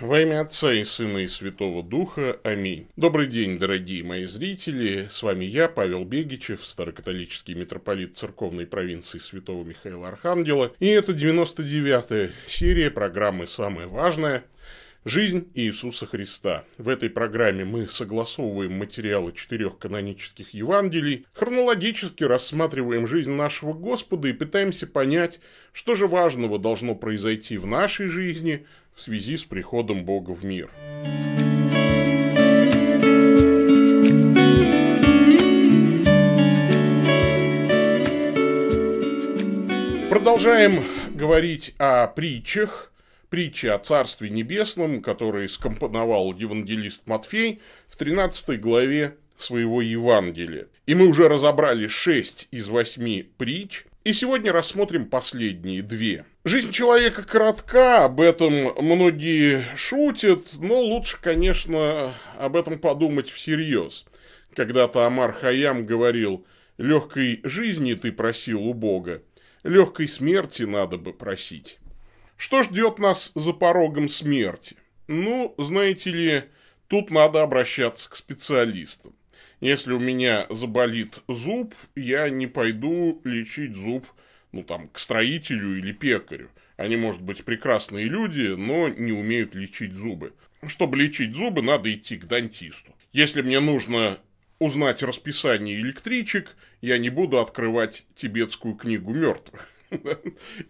Во имя Отца и Сына и Святого Духа. Аминь. Добрый день, дорогие мои зрители. С вами я, Павел Бегичев, старокатолический митрополит церковной провинции Святого Михаила Архангела. И это 99-я серия программы «Самое важное», Жизнь Иисуса Христа. В этой программе мы согласовываем материалы четырех канонических Евангелий, хронологически рассматриваем жизнь нашего Господа и пытаемся понять, что же важного должно произойти в нашей жизни в связи с приходом Бога в мир. Продолжаем говорить о притчах, притчи о Царстве Небесном, которые скомпоновал евангелист Матфей в 13 главе своего Евангелия. И мы уже разобрали 6 из 8 притч, и сегодня рассмотрим последние две. Жизнь человека коротка, об этом многие шутят, но лучше, конечно, об этом подумать всерьез. Когда-то Амар Хаям говорил «Легкой жизни ты просил у Бога, легкой смерти надо бы просить». Что ждет нас за порогом смерти? Ну, знаете ли, тут надо обращаться к специалистам. Если у меня заболит зуб, я не пойду лечить зуб, ну там, к строителю или пекарю. Они, может быть, прекрасные люди, но не умеют лечить зубы. Чтобы лечить зубы, надо идти к дантисту. Если мне нужно узнать расписание электричек, я не буду открывать тибетскую книгу мертвых.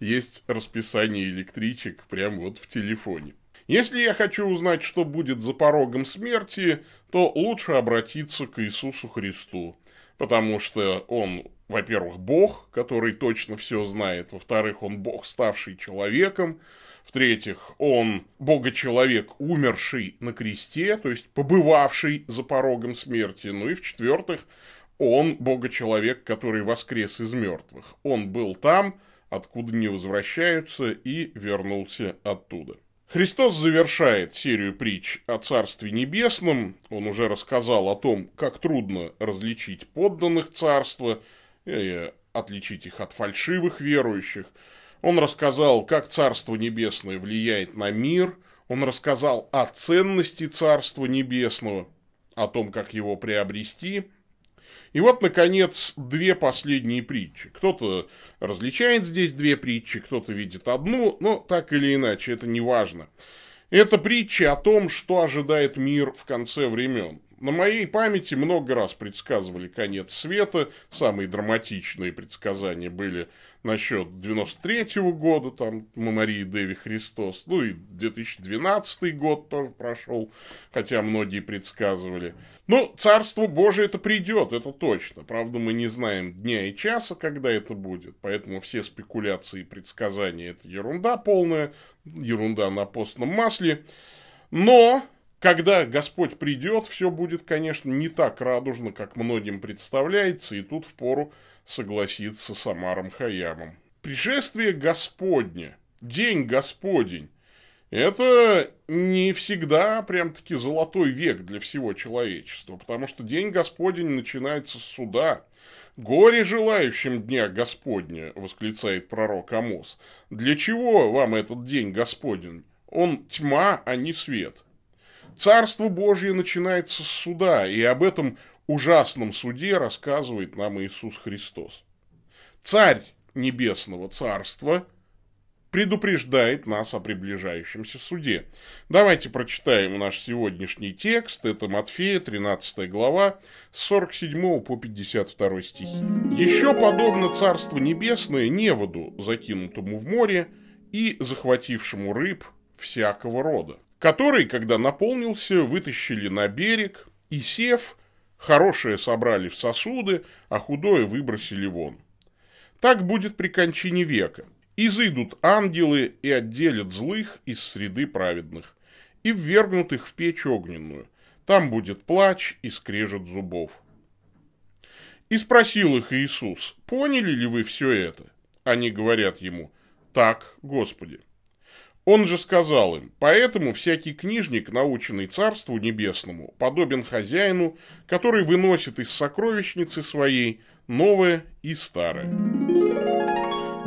Есть расписание электричек прямо вот в телефоне. Если я хочу узнать, что будет за порогом смерти, то лучше обратиться к Иисусу Христу, потому что Он, во-первых, Бог, который точно все знает, во-вторых, Он Бог, ставший человеком, в-третьих, Он Бога-человек, умерший на кресте, то есть побывавший за порогом смерти, ну и в-четвертых, Он Бога-человек, который воскрес из мертвых. Он был там, откуда не возвращаются, и вернулся оттуда. Христос завершает серию притч о Царстве Небесном. Он уже рассказал о том, как трудно различить подданных Царства, и отличить их от фальшивых верующих. Он рассказал, как Царство Небесное влияет на мир. Он рассказал о ценности Царства Небесного, о том, как его приобрести – и вот, наконец, две последние притчи. Кто-то различает здесь две притчи, кто-то видит одну, но так или иначе, это не важно. Это притчи о том, что ожидает мир в конце времен. На моей памяти много раз предсказывали конец света. Самые драматичные предсказания были насчет 93 -го года, там, Марии Деви Христос. Ну и 2012 год тоже прошел, хотя многие предсказывали. Ну, Царство Божие это придет, это точно. Правда, мы не знаем дня и часа, когда это будет. Поэтому все спекуляции и предсказания это ерунда полная, ерунда на постном масле. Но когда Господь придет, все будет, конечно, не так радужно, как многим представляется, и тут впору согласиться с Амаром Хаямом. Пришествие Господне, День Господень, это не всегда прям-таки золотой век для всего человечества, потому что День Господень начинается с суда. «Горе желающим дня Господня!» – восклицает пророк Амос. «Для чего вам этот день Господень? Он тьма, а не свет». Царство Божье начинается с суда, и об этом ужасном суде рассказывает нам Иисус Христос. Царь Небесного Царства предупреждает нас о приближающемся суде. Давайте прочитаем наш сегодняшний текст. Это Матфея, 13 глава, с 47 по 52 стихи. «Еще подобно Царство Небесное неводу, закинутому в море и захватившему рыб всякого рода» который, когда наполнился, вытащили на берег и, сев, хорошее собрали в сосуды, а худое выбросили вон. Так будет при кончине века. Изыдут ангелы и отделят злых из среды праведных, и ввергнут их в печь огненную. Там будет плач и скрежет зубов. И спросил их Иисус, поняли ли вы все это? Они говорят ему, так, Господи. Он же сказал им, поэтому всякий книжник, наученный Царству Небесному, подобен хозяину, который выносит из сокровищницы своей новое и старое.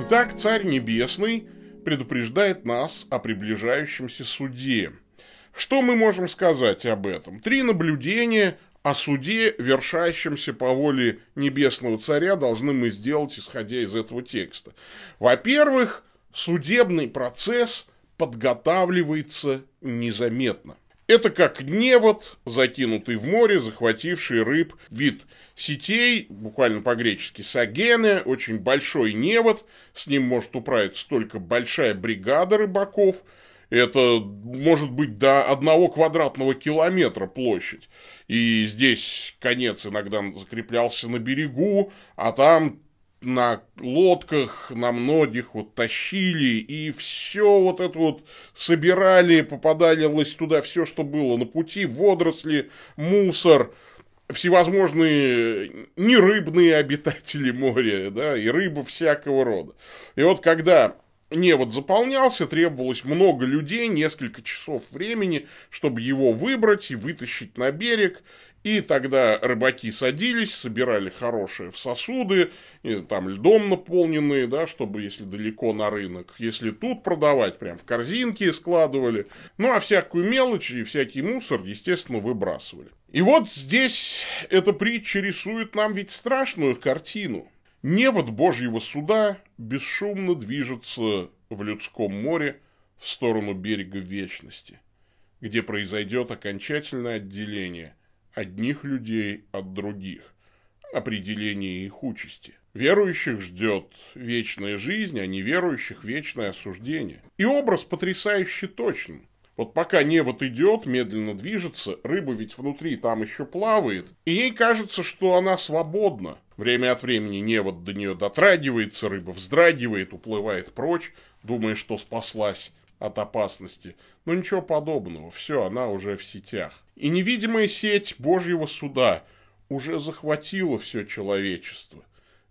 Итак, Царь Небесный предупреждает нас о приближающемся суде. Что мы можем сказать об этом? Три наблюдения о суде, вершащемся по воле Небесного Царя, должны мы сделать, исходя из этого текста. Во-первых, судебный процесс – подготавливается незаметно. Это как невод, закинутый в море, захвативший рыб. Вид сетей, буквально по-гречески сагены, очень большой невод. С ним может управиться только большая бригада рыбаков. Это может быть до одного квадратного километра площадь. И здесь конец иногда закреплялся на берегу, а там на лодках, на многих вот тащили, и все вот это вот собирали, попадалось туда все, что было на пути, водоросли, мусор, всевозможные нерыбные обитатели моря, да, и рыба всякого рода. И вот когда не вот заполнялся, требовалось много людей, несколько часов времени, чтобы его выбрать и вытащить на берег, и тогда рыбаки садились, собирали хорошие в сосуды, там льдом наполненные, да, чтобы если далеко на рынок, если тут продавать, прям в корзинки складывали. Ну, а всякую мелочь и всякий мусор, естественно, выбрасывали. И вот здесь эта притча рисует нам ведь страшную картину. Невод Божьего суда бесшумно движется в людском море в сторону берега вечности, где произойдет окончательное отделение – одних людей от других, определение их участи. Верующих ждет вечная жизнь, а неверующих вечное осуждение. И образ потрясающе точен Вот пока невод идет, медленно движется, рыба ведь внутри там еще плавает, и ей кажется, что она свободна. Время от времени невод до нее дотрагивается, рыба вздрагивает, уплывает прочь, думая, что спаслась от опасности. Но ну, ничего подобного, все, она уже в сетях. И невидимая сеть Божьего суда уже захватила все человечество.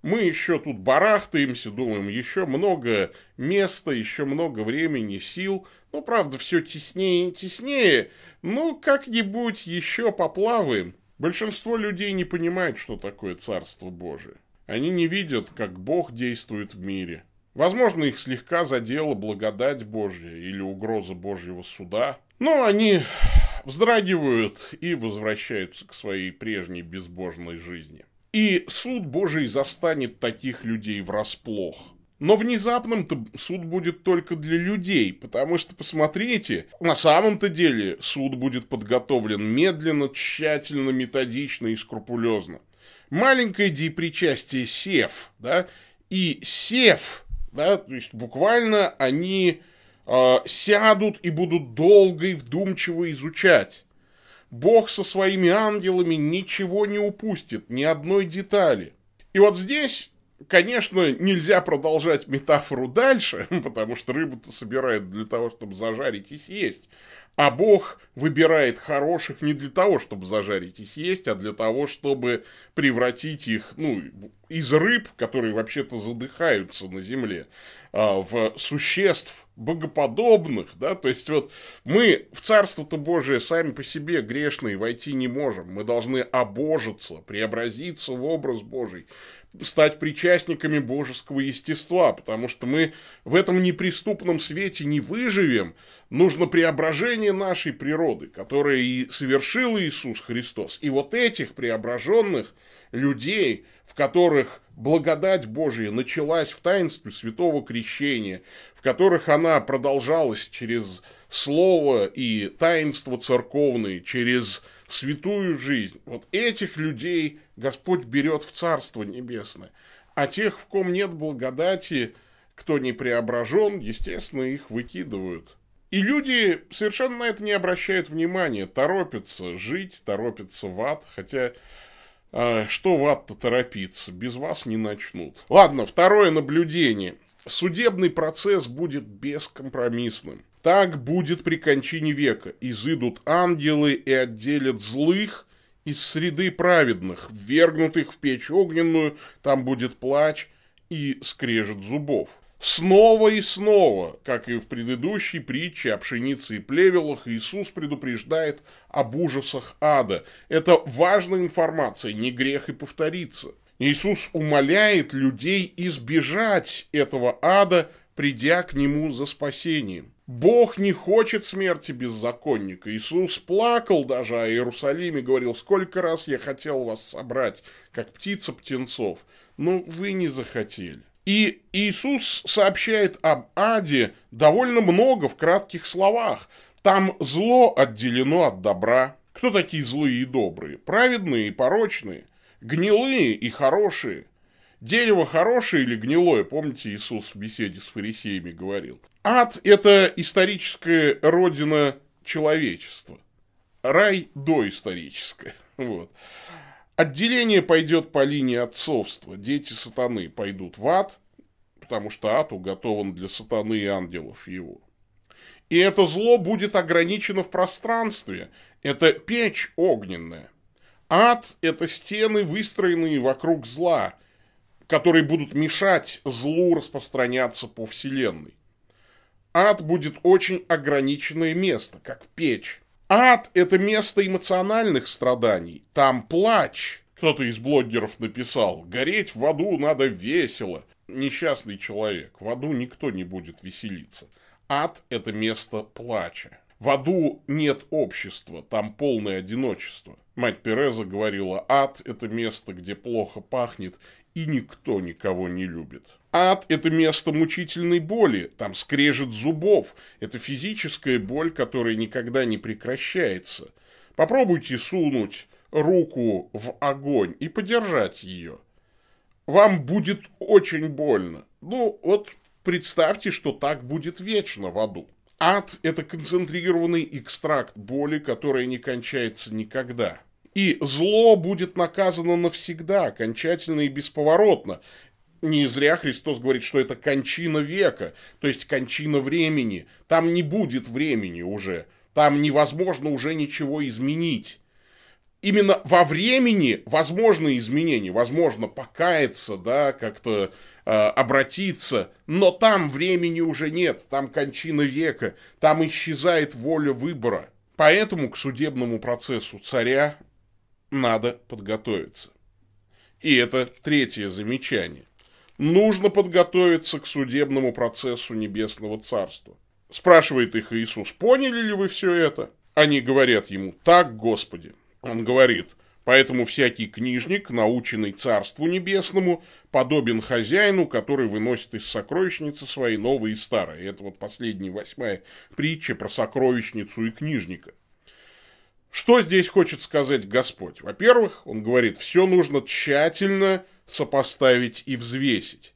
Мы еще тут барахтаемся, думаем, еще много места, еще много времени, сил. Ну, правда, все теснее и теснее, Ну как-нибудь еще поплаваем. Большинство людей не понимает, что такое Царство Божие. Они не видят, как Бог действует в мире – Возможно, их слегка задела благодать Божья или угроза Божьего суда, но они вздрагивают и возвращаются к своей прежней безбожной жизни. И суд Божий застанет таких людей врасплох. Но внезапным-то суд будет только для людей, потому что, посмотрите, на самом-то деле суд будет подготовлен медленно, тщательно, методично и скрупулезно. Маленькое депричастие Сев, да, и Сев – да? То есть буквально они э, сядут и будут долго и вдумчиво изучать. Бог со своими ангелами ничего не упустит, ни одной детали. И вот здесь, конечно, нельзя продолжать метафору дальше, потому что рыбу-то собирают для того, чтобы зажарить и съесть. А Бог выбирает хороших не для того, чтобы зажарить и съесть, а для того, чтобы превратить их ну, из рыб, которые вообще-то задыхаются на земле, а, в существ богоподобных, да, то есть вот мы в Царство-то Божие сами по себе грешные войти не можем, мы должны обожиться, преобразиться в образ Божий, стать причастниками божеского естества, потому что мы в этом неприступном свете не выживем, нужно преображение нашей природы, которое и совершил Иисус Христос, и вот этих преображенных людей – в которых благодать Божия началась в таинстве святого крещения, в которых она продолжалась через слово и таинство церковные, через святую жизнь. Вот этих людей Господь берет в Царство Небесное. А тех, в ком нет благодати, кто не преображен, естественно, их выкидывают. И люди совершенно на это не обращают внимания, торопятся жить, торопятся в ад, хотя а что в ад-то торопиться? Без вас не начнут. Ладно, второе наблюдение. Судебный процесс будет бескомпромиссным. Так будет при кончине века. Изыдут ангелы и отделят злых из среды праведных, их в печь огненную, там будет плач и скрежет зубов. Снова и снова, как и в предыдущей притче о пшенице и плевелах, Иисус предупреждает об ужасах ада. Это важная информация, не грех и повторится. Иисус умоляет людей избежать этого ада, придя к нему за спасением. Бог не хочет смерти беззаконника. Иисус плакал даже о Иерусалиме, говорил, сколько раз я хотел вас собрать, как птица птенцов, но вы не захотели. И Иисус сообщает об аде довольно много в кратких словах. Там зло отделено от добра. Кто такие злые и добрые? Праведные и порочные. Гнилые и хорошие. Дерево хорошее или гнилое, помните, Иисус в беседе с фарисеями говорил. Ад – это историческая родина человечества. Рай – доисторическая. Вот. Отделение пойдет по линии отцовства. Дети сатаны пойдут в ад, потому что ад уготован для сатаны и ангелов его. И это зло будет ограничено в пространстве. Это печь огненная. Ад – это стены, выстроенные вокруг зла, которые будут мешать злу распространяться по вселенной. Ад будет очень ограниченное место, как печь. Ад – это место эмоциональных страданий. Там плач. Кто-то из блогеров написал, гореть в аду надо весело несчастный человек. В аду никто не будет веселиться. Ад – это место плача. В аду нет общества, там полное одиночество. Мать Переза говорила, ад – это место, где плохо пахнет, и никто никого не любит. Ад – это место мучительной боли, там скрежет зубов. Это физическая боль, которая никогда не прекращается. Попробуйте сунуть руку в огонь и подержать ее – вам будет очень больно. Ну, вот представьте, что так будет вечно в аду. Ад – это концентрированный экстракт боли, которая не кончается никогда. И зло будет наказано навсегда, окончательно и бесповоротно. Не зря Христос говорит, что это кончина века, то есть кончина времени. Там не будет времени уже, там невозможно уже ничего изменить именно во времени возможны изменения, возможно покаяться, да, как-то э, обратиться, но там времени уже нет, там кончина века, там исчезает воля выбора. Поэтому к судебному процессу царя надо подготовиться. И это третье замечание. Нужно подготовиться к судебному процессу Небесного Царства. Спрашивает их Иисус, поняли ли вы все это? Они говорят ему, так, Господи. Он говорит, поэтому всякий книжник, наученный Царству Небесному, подобен хозяину, который выносит из сокровищницы свои новые и старые. Это вот последняя восьмая притча про сокровищницу и книжника. Что здесь хочет сказать Господь? Во-первых, он говорит, все нужно тщательно сопоставить и взвесить.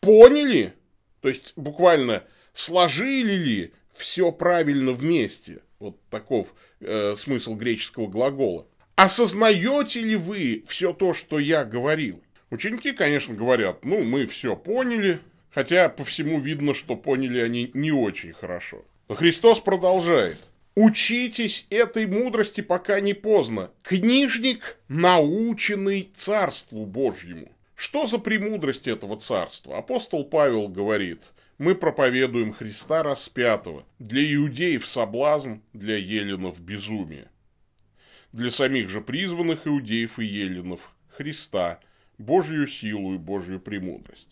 Поняли? То есть буквально сложили ли все правильно вместе? Вот таков э, смысл греческого глагола. Осознаете ли вы все то, что я говорил? Ученики, конечно, говорят, ну, мы все поняли, хотя по всему видно, что поняли они не очень хорошо. Но Христос продолжает. Учитесь этой мудрости, пока не поздно. Книжник, наученный Царству Божьему. Что за премудрость этого царства? Апостол Павел говорит – мы проповедуем Христа распятого, для иудеев соблазн, для еленов безумие. Для самих же призванных иудеев и еленов Христа, Божью силу и Божью премудрость.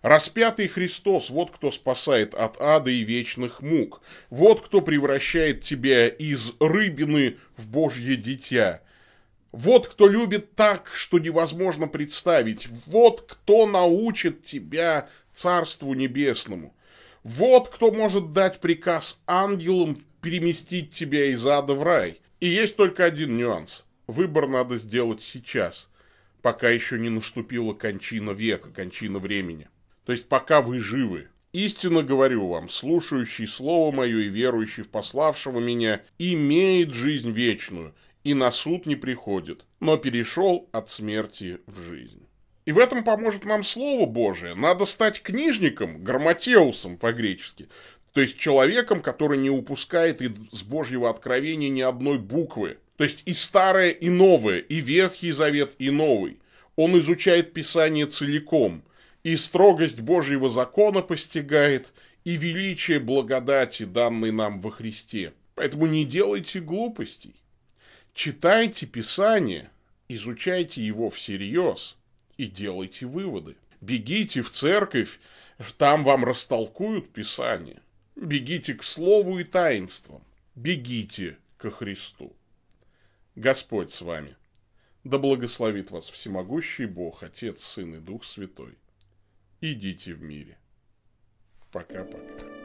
Распятый Христос – вот кто спасает от ада и вечных мук, вот кто превращает тебя из рыбины в Божье дитя – вот кто любит так, что невозможно представить. Вот кто научит тебя Царству Небесному. Вот кто может дать приказ ангелам переместить тебя из ада в рай. И есть только один нюанс. Выбор надо сделать сейчас, пока еще не наступила кончина века, кончина времени. То есть пока вы живы. Истинно говорю вам, слушающий слово мое и верующий в пославшего меня имеет жизнь вечную и на суд не приходит, но перешел от смерти в жизнь. И в этом поможет нам Слово Божие. Надо стать книжником, грамотеусом по-гречески. То есть человеком, который не упускает из Божьего откровения ни одной буквы. То есть и старое, и новое, и Ветхий Завет, и Новый. Он изучает Писание целиком, и строгость Божьего закона постигает, и величие благодати, данной нам во Христе. Поэтому не делайте глупостей. Читайте Писание, изучайте его всерьез – и делайте выводы. Бегите в церковь, там вам растолкуют Писание. Бегите к слову и таинствам. Бегите ко Христу. Господь с вами. Да благословит вас всемогущий Бог, Отец, Сын и Дух Святой. Идите в мире. Пока-пока.